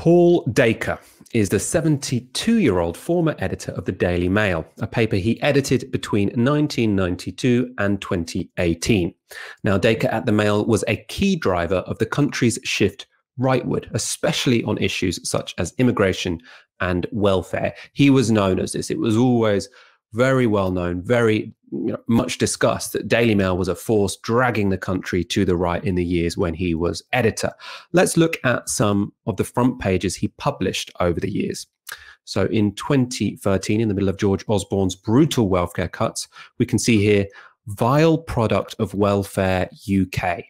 Paul Dacre is the 72 year old former editor of the Daily Mail, a paper he edited between 1992 and 2018. Now, Dacre at the Mail was a key driver of the country's shift rightward, especially on issues such as immigration and welfare. He was known as this. It was always very well known, very you know, much discussed that Daily Mail was a force dragging the country to the right in the years when he was editor. Let's look at some of the front pages he published over the years. So in 2013, in the middle of George Osborne's brutal welfare cuts, we can see here vile product of welfare UK.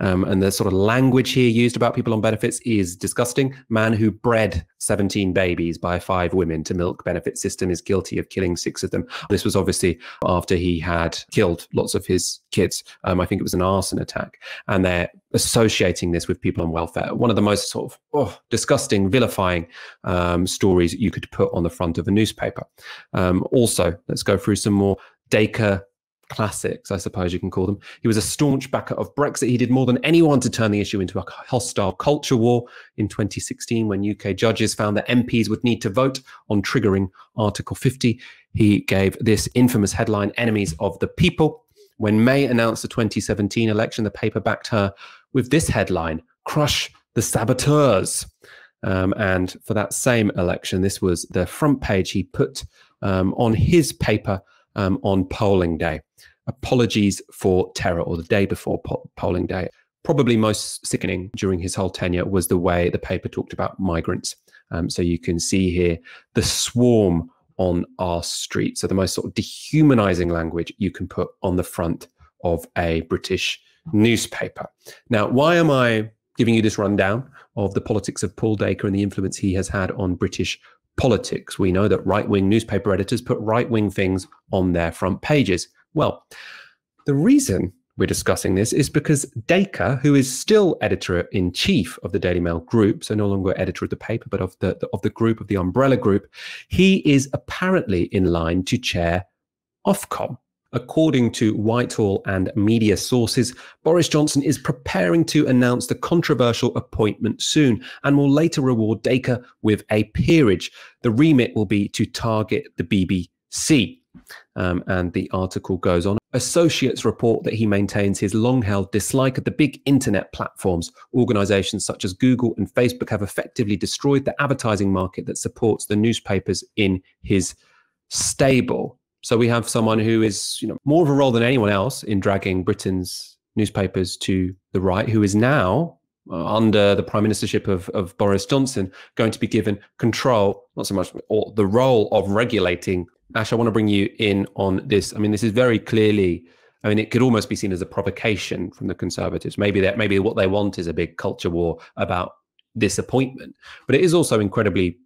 Um, and the sort of language here used about people on benefits is disgusting. Man who bred 17 babies by five women to milk benefit system is guilty of killing six of them. This was obviously after he had killed lots of his kids. Um, I think it was an arson attack. And they're associating this with people on welfare. One of the most sort of oh, disgusting, vilifying um, stories you could put on the front of a newspaper. Um, also, let's go through some more Dacre classics, I suppose you can call them. He was a staunch backer of Brexit. He did more than anyone to turn the issue into a hostile culture war in 2016 when UK judges found that MPs would need to vote on triggering Article 50. He gave this infamous headline Enemies of the People. When May announced the 2017 election, the paper backed her with this headline Crush the Saboteurs. Um, and for that same election, this was the front page he put um, on his paper um, on polling day. Apologies for terror, or the day before po- polling day. Probably most sickening during his whole tenure was the way the paper talked about migrants. Um, so you can see here the swarm on our street. So the most sort of dehumanizing language you can put on the front of a British newspaper. Now, why am I giving you this rundown of the politics of Paul Dacre and the influence he has had on British politics. We know that right wing newspaper editors put right wing things on their front pages. Well, the reason we're discussing this is because Dacre, who is still editor in chief of the Daily Mail group, so no longer editor of the paper, but of the, of the group, of the umbrella group, he is apparently in line to chair Ofcom, According to Whitehall and media sources, Boris Johnson is preparing to announce the controversial appointment soon and will later reward Dacre with a peerage. The remit will be to target the BBC. Um, and the article goes on. Associates report that he maintains his long held dislike of the big internet platforms. Organizations such as Google and Facebook have effectively destroyed the advertising market that supports the newspapers in his stable. So we have someone who is, you know, more of a role than anyone else in dragging Britain's newspapers to the right, who is now uh, under the prime ministership of, of Boris Johnson going to be given control, not so much or the role of regulating. Ash, I want to bring you in on this. I mean, this is very clearly. I mean, it could almost be seen as a provocation from the Conservatives. Maybe that maybe what they want is a big culture war about this appointment, but it is also incredibly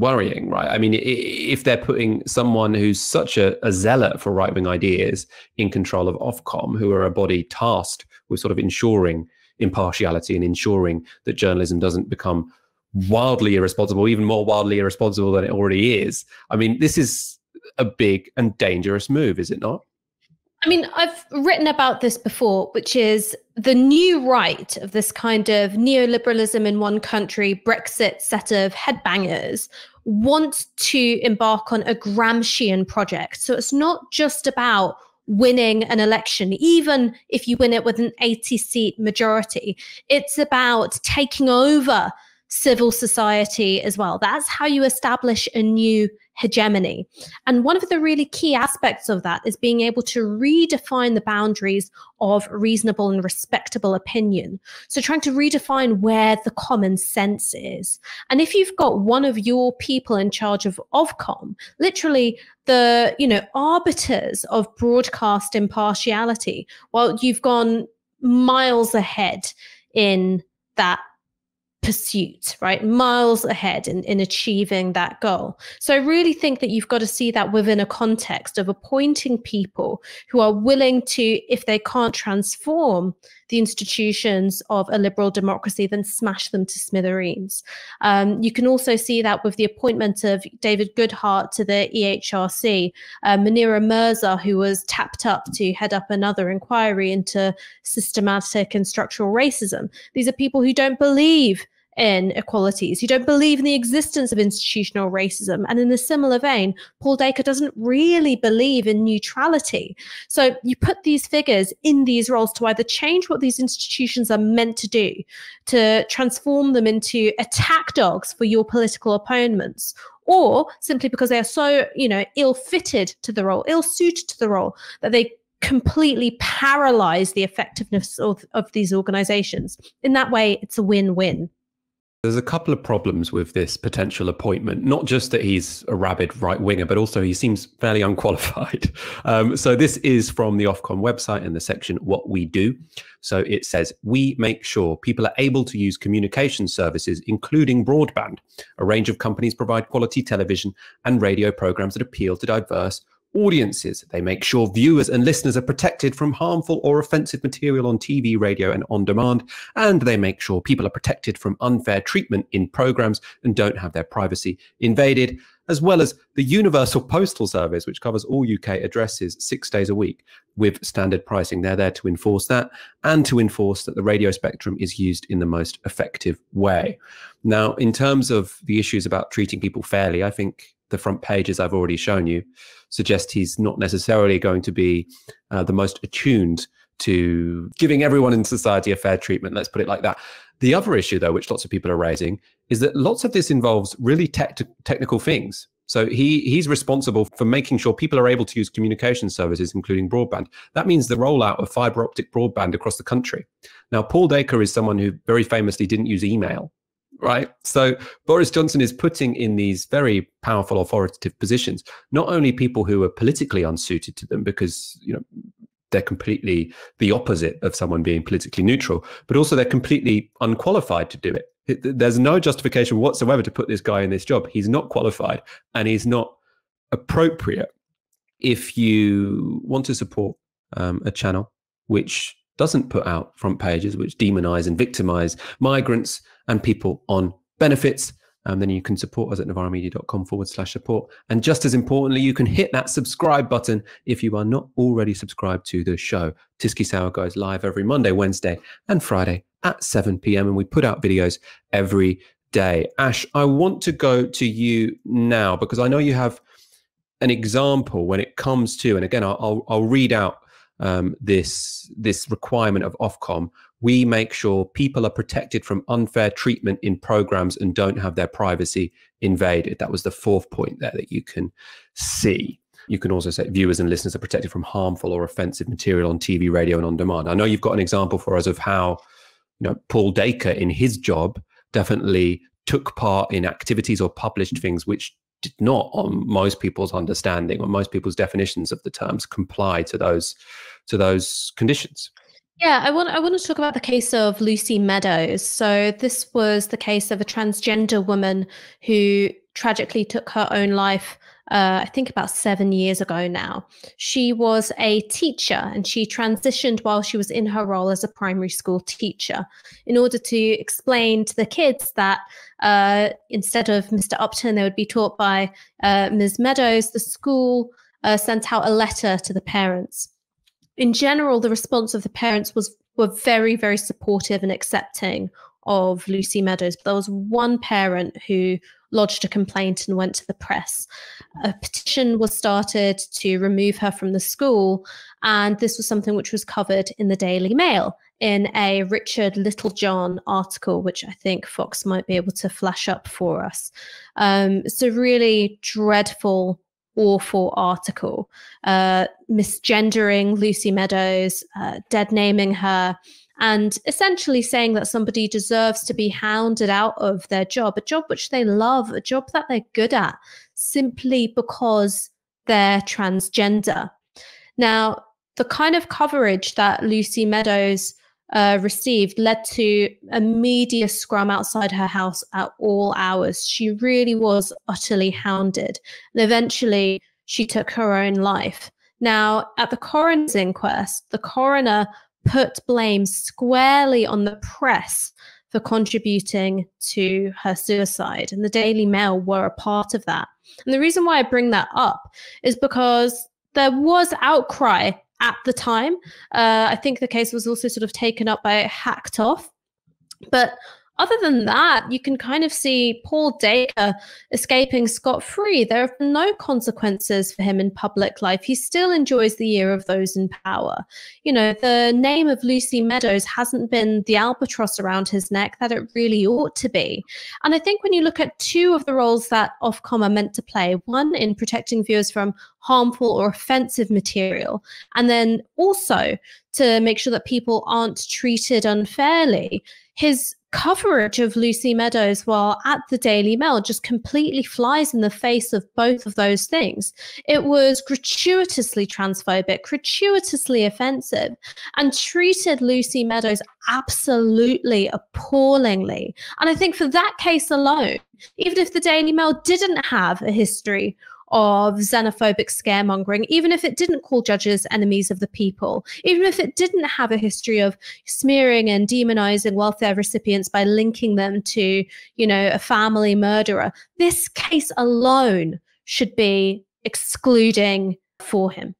worrying, right? I mean, if they're putting someone who's such a, a zealot for right wing ideas in control of Ofcom, who are a body tasked with sort of ensuring impartiality and ensuring that journalism doesn't become wildly irresponsible, even more wildly irresponsible than it already is. I mean, this is a big and dangerous move, is it not? I mean, I've written about this before, which is the new right of this kind of neoliberalism in one country, Brexit set of headbangers want to embark on a Gramscian project. So it's not just about winning an election, even if you win it with an 80 seat majority, it's about taking over civil society as well. That's how you establish a new hegemony. And one of the really key aspects of that is being able to redefine the boundaries of reasonable and respectable opinion. So, trying to redefine where the common sense is. And if you've got one of your people in charge of Ofcom, literally the you know arbiters of broadcast impartiality, well, you've gone miles ahead in that pursuit, right? Miles ahead in, in achieving that goal. So I really think that you've got to see that within a context of appointing people who are willing to, if they can't transform the institutions of a liberal democracy, then smash them to smithereens. Um, you can also see that with the appointment of David Goodhart to the EHRC, uh, Munira Mirza, who was tapped up to head up another inquiry into systematic and structural racism. These are people who don't believe inequalities. You don't believe in the existence of institutional racism. And in a similar vein, Paul Dacre doesn't really believe in neutrality. So you put these figures in these roles to either change what these institutions are meant to do, to transform them into attack dogs for your political opponents, or simply because they are so, you know, ill fitted to the role, ill suited to the role, that they completely paralyze the effectiveness of, of these organizations. In that way, it's a win win. There's a couple of problems with this potential appointment, not just that he's a rabid right winger, but also he seems fairly unqualified. Um, so, this is from the Ofcom website in the section What We Do. So, it says, We make sure people are able to use communication services, including broadband. A range of companies provide quality television and radio programs that appeal to diverse audiences. They make sure viewers and listeners are protected from harmful or offensive material on TV, radio, and on demand. And they make sure people are protected from unfair treatment in programs and don't have their privacy invaded, as well as the Universal Postal Service, which covers all UK addresses six days a week with standard pricing. They're there to enforce that and to enforce that the radio spectrum is used in the most effective way. Now, in terms of the issues about treating people fairly, I think the front pages I've already shown you suggest he's not necessarily going to be uh, the most attuned to giving everyone in society a fair treatment. Let's put it like that. The other issue, though, which lots of people are raising, is that lots of this involves really te- technical things. So he he's responsible for making sure people are able to use communication services, including broadband. That means the rollout of fiber optic broadband across the country. Now, Paul Dacre is someone who very famously didn't use email right? So Boris Johnson is putting in these very powerful authoritative positions, not only people who are politically unsuited to them because, you know, they're completely the opposite of someone being politically neutral, but also they're completely unqualified to do it. There's no justification whatsoever to put this guy in this job. He's not qualified and he's not appropriate. If you want to support um, a channel which doesn't put out front pages which demonize and victimize migrants and people on benefits. And um, then you can support us at navaramedia.com forward slash support. And just as importantly, you can hit that subscribe button if you are not already subscribed to the show. Tisky Sour goes live every Monday, Wednesday, and Friday at 7 p.m. And we put out videos every day. Ash, I want to go to you now because I know you have an example when it comes to, and again, I'll, I'll read out um, this this requirement of Ofcom, we make sure people are protected from unfair treatment in programs and don't have their privacy invaded. That was the fourth point there that you can see. You can also say viewers and listeners are protected from harmful or offensive material on TV, radio, and on demand. I know you've got an example for us of how you know Paul Dacre in his job definitely took part in activities or published things which did not on most people's understanding or most people's definitions of the terms comply to those to those conditions yeah, I want I want to talk about the case of Lucy Meadows. So this was the case of a transgender woman who tragically took her own life. Uh, I think about seven years ago now. She was a teacher and she transitioned while she was in her role as a primary school teacher in order to explain to the kids that uh, instead of Mr. Upton, they would be taught by uh, Ms. Meadows. The school uh, sent out a letter to the parents in general, the response of the parents was were very, very supportive and accepting of Lucy Meadows. But there was one parent who lodged a complaint and went to the press. A petition was started to remove her from the school, and this was something which was covered in the Daily Mail in a Richard Littlejohn article, which I think Fox might be able to flash up for us. Um, it's a really dreadful awful article uh, misgendering Lucy Meadows, uh, dead naming her, and essentially saying that somebody deserves to be hounded out of their job, a job which they love, a job that they're good at, simply because they're transgender. Now, the kind of coverage that Lucy Meadows uh, received led to a media scrum outside her house at all hours. She really was utterly hounded. And eventually, she took her own life. Now, at the coroner's inquest, the coroner put blame squarely on the press for contributing to her suicide. And the Daily Mail were a part of that. And the reason why I bring that up is because there was outcry at the time. Uh, I think the case was also sort of taken up by Hacked Off. But other than that, you can kind of see Paul Dacre escaping scot free. There have been no consequences for him in public life. He still enjoys the year of those in power. You know, the name of Lucy Meadows hasn't been the albatross around his neck that it really ought to be. And I think when you look at two of the roles that Ofcom are meant to play, one in protecting viewers from harmful or offensive material. And then also to make sure that people aren't treated unfairly his coverage of Lucy Meadows while at the Daily Mail just completely flies in the face of both of those things. It was gratuitously transphobic, gratuitously offensive, and treated Lucy Meadows absolutely appallingly. And I think for that case alone, even if the Daily Mail didn't have a history of xenophobic scaremongering, even if it didn't call judges enemies of the people, even if it didn't have a history of smearing and demonizing welfare recipients by linking them to, you know, a family murderer. This case alone should be excluding for him.